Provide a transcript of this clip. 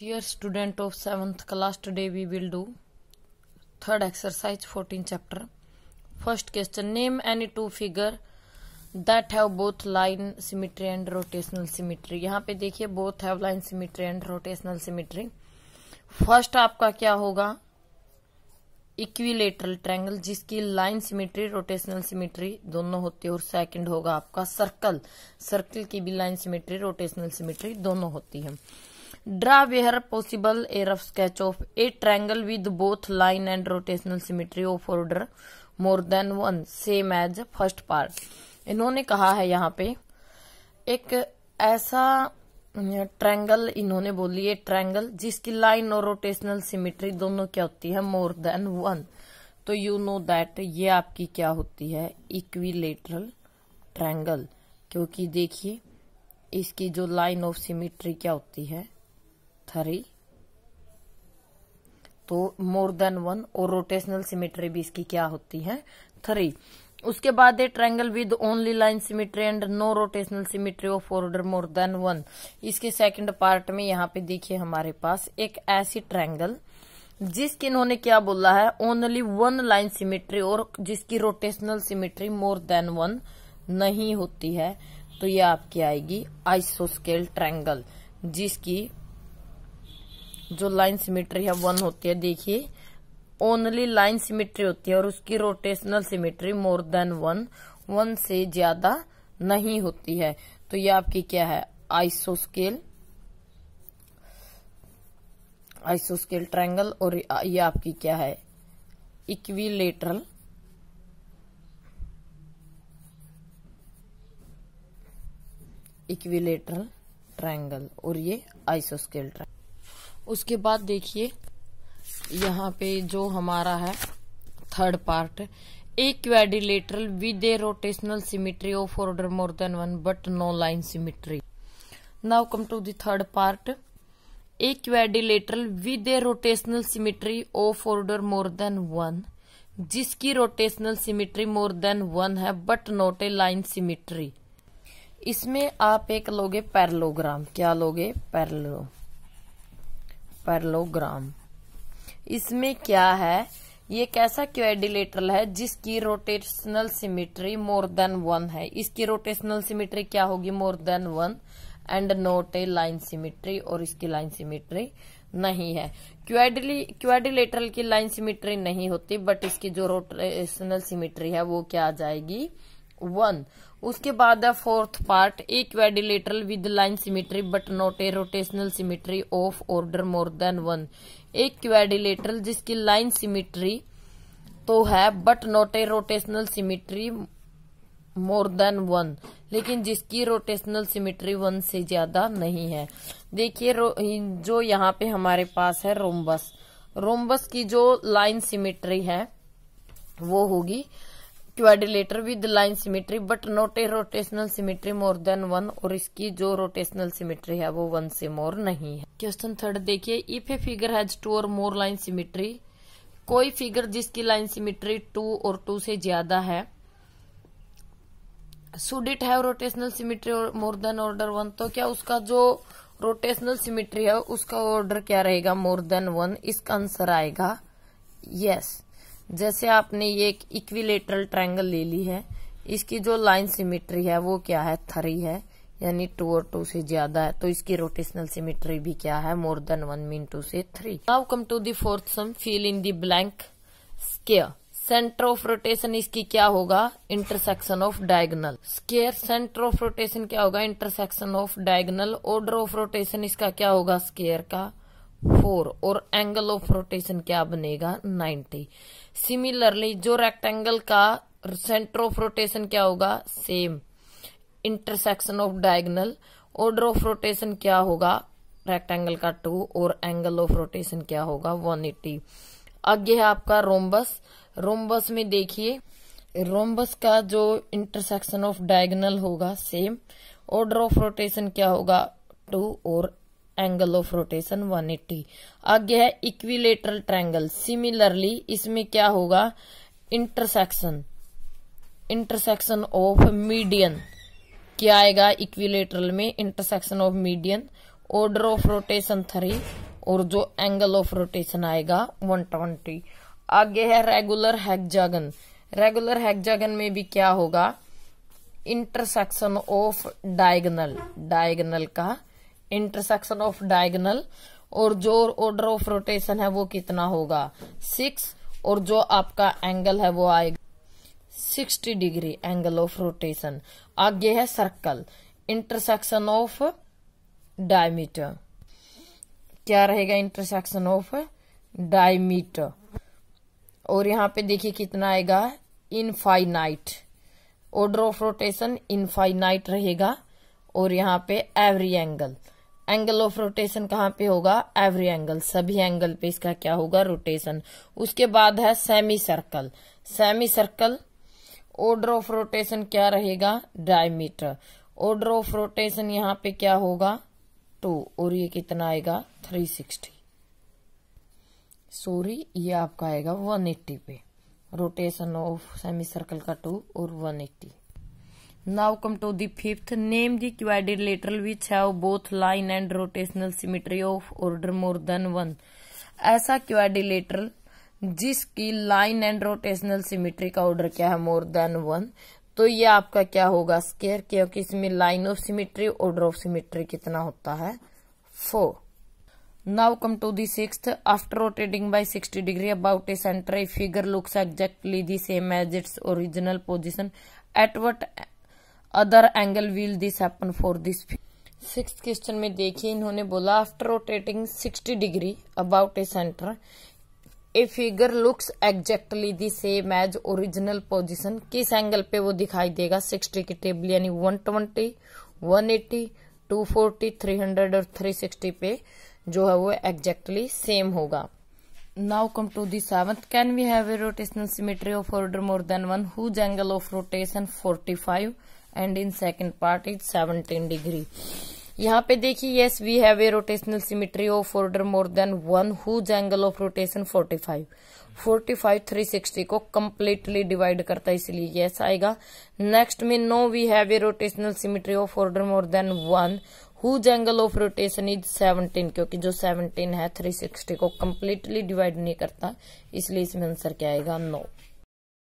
Dear student of 7th class today we will do third exercise 14 chapter. First question name any two figure that have both line symmetry and rotational symmetry. यहाँ पे देखिए both have line symmetry and rotational symmetry. First आपका क्या होगा equilateral triangle जिसकी line symmetry rotational symmetry दोनों होती है और सेकंड होगा आपका सर्कल सर्कल की भी लाइन सिमेट्री रोटेशनल सिमेट्री दोनों होती है Draw where possible a rough sketch of a triangle with both line and rotational symmetry of order more than one same as first part. इन्होंने कहा है यहाँ पे एक ऐसा ट्रैंगल इन्होंने बोली है ट्रैंगल जिसकी लाइन और रोटेशनल सिमेट्री दोनों क्या होती है मोर देन वन तो यू नो दैट ये आपकी क्या होती है इक्विलेटरल ट्रैंगल क्योंकि देखिए इसकी जो लाइन ऑफ सिमेट्री क्या होती है थ्री तो मोर देन वन और रोटेशनल सिमेट्री भी इसकी क्या होती है थ्री उसके बाद ये triangle with only line symmetry and no rotational symmetry of order more than one इसके सेकंड पार्ट में यहाँ पे देखिए हमारे पास एक ऐसी ट्रायंगल जिसकी इन्होंने क्या बोला है ओनली वन लाइन सिमेट्री और जिसकी rotational symmetry more than one नहीं होती है तो ये आपकी आएगी आइसोस्केल ट्रायंगल जिसकी जो लाइन सिमेट्री है वन होती है देखिए ओनली लाइन सिमेट्री होती है और उसकी rotational symmetry more than one one से ज्यादा नहीं होती है तो ये आपकी क्या है आइसोस्केल आइसोस्केल ट्रायंगल और ये आपकी क्या है इक्विलेटरल इक्विलेटरल ट्रायंगल और ये आइसोस्केल ट्रायंगल उसके बाद देखिए यहाँ पे जो हमारा है थर्ड पार्ट एक quadrilateral with a rotational symmetry of order more than one but no line symmetry now come to third part a quadrilateral with a rotational symmetry of order more than one जिसकी rotational symmetry more than one है but not a line symmetry इसमें आप एक लोगे parallelogram क्या लोगे पैरलो परलोग्राम इसमें क्या है ये कैसा क्वेडिलेटरल है जिसकी rotational symmetry more than one है इसकी रोटेशनल सिमिट्री क्या होगी more than one and not a line symmetry और इसकी लाइन सिमिट्री नहीं है क्वेडिली क्वेडिलेटरल की लाइन सिमिट्री नहीं होती बट इसकी जो रोटेशनल सिमिट्री है वो क्या आ जाएगी वन उसके बाद है फोर्थ पार्ट एक quadrilateral with line symmetry but not a rotational symmetry of order more than one एक क्वेडिलेटरल जिसकी लाइन सिमेट्री तो है but not a rotational symmetry more than one लेकिन जिसकी रोटेशनल सिमेट्री वन से ज्यादा नहीं है देखिए जो यहाँ पे हमारे पास है रोम्बस रोम्बस की जो लाइन सिमेट्री है वो होगी तो with line symmetry but not a rotational symmetry more than one और इसकी जो रोटेशनल सिमेट्री है वो वन से मोर नहीं है क्वेश्चन थर्ड देखिए if a figure has two और मोर लाइन सिमेट्री कोई फिगर जिसकी लाइन सिमेट्री टू और टू से ज्यादा है should it have rotational symmetry more than order one तो क्या उसका जो रोटेशनल सिमेट्री है उसका ऑर्डर क्या रहेगा मोर देन वन इसका आंसर आएगा यस yes. जैसे आपने ये एक इक्विलेटरल ट्रायंगल ले ली है इसकी जो लाइन सिमेट्री है वो क्या है थ्री है यानी टू और टू से ज्यादा है तो इसकी रोटेशनल सिमेट्री भी क्या है more than one mean two से three now come to the fourth some fill in the blank square centre of rotation इसकी क्या होगा intersection of diagonal square centre of rotation क्या होगा intersection of diagonal order of rotation इसका क्या होगा square का फोर और एंगल ऑफ रोटेशन क्या बनेगा नाइन्टी सिमिलरली जो रेक्टेंगल का सेंटर ऑफ रोटेशन क्या होगा same intersection of diagonal order of rotation क्या होगा रेक्टेंगल का टू और एंगल ऑफ रोटेशन क्या होगा वन एट्टी आगे है आपका रोम्बस रोम्बस में देखिए रोम्बस का जो इंटरसेक्शन ऑफ डायगनल होगा सेम ऑर्डर ऑफ रोटेशन क्या होगा टू और एंगल ऑफ रोटेशन 180 आगे है इक्विलेटरल ट्रायंगल सिमिलरली इसमें क्या होगा इंटरसेक्शन इंटरसेक्शन ऑफ मीडियन क्या आएगा इक्विलेटरल में intersection of median order of rotation three और जो एंगल ऑफ रोटेशन आएगा 120 आगे है रेगुलर हैगजागन रेगुलर हैगजागन में भी क्या होगा इंटरसेक्शन ऑफ डायगनल डायगनल का इंटरसेक्शन ऑफ डायगनल और जो ऑर्डर ऑफ रोटेशन है वो कितना होगा सिक्स और जो आपका एंगल है वो आएगा sixty degree angle of rotation आगे है सर्कल इंटरसेक्शन ऑफ डायमीटर क्या रहेगा इंटरसेक्शन ऑफ डायमीटर और यहाँ पे देखिए कितना आएगा infinite order of rotation infinite रहेगा और यहाँ पे every angle angle of rotation कहाँ पे होगा एवरी एंगल सभी एंगल पे इसका क्या होगा रोटेशन उसके बाद है semi circle semi circle order of rotation क्या रहेगा डायमीटर ऑर्डर ऑफ रोटेशन यहाँ पे क्या होगा टू और ये कितना आएगा थ्री सिक्सटी सॉरी ये आपका आएगा वन एट्टी पे रोटेशन ऑफ सेमी सर्कल का टू और one eighty now come to the fifth name the quadri which have both line and rotational symmetry of order more than one ऐसा quadri जिसकी line and rotational symmetry का order क्या है more than one तो ये आपका क्या होगा स्केयर क्योंकि इसमें line of symmetry order of symmetry कितना होता है four now come to the six after rotating by sixty degree about a centre a figure looks exactly the same as its original position at what other angle will this happen for this six question में देखिए इन्होंने बोला after rotating 60 degree about a centre a figure looks exactly the same as original position किस angle पे वो दिखाई देगा sixty की टेबल यानी one twenty one eighty two forty three hundred और थ्री सिक्सटी पे जो है वो एग्जैक्टली सेम होगा now come to the seventh can we have a rotational symmetry of order more than one whose angle of rotation forty five and in second part is seventeen degree यहाँ पे देखिए yes we have a rotational symmetry of order more than one whose angle of rotation forty five forty five three sixty को completely divide करता है इसलिए yes आएगा next में no we have a rotational symmetry of order more than one whose angle of rotation is 17 क्योंकि जो 17 है 360 को कम्प्लीटली डिवाइड नहीं करता इसलिए इसमें आंसर क्या आएगा नो no.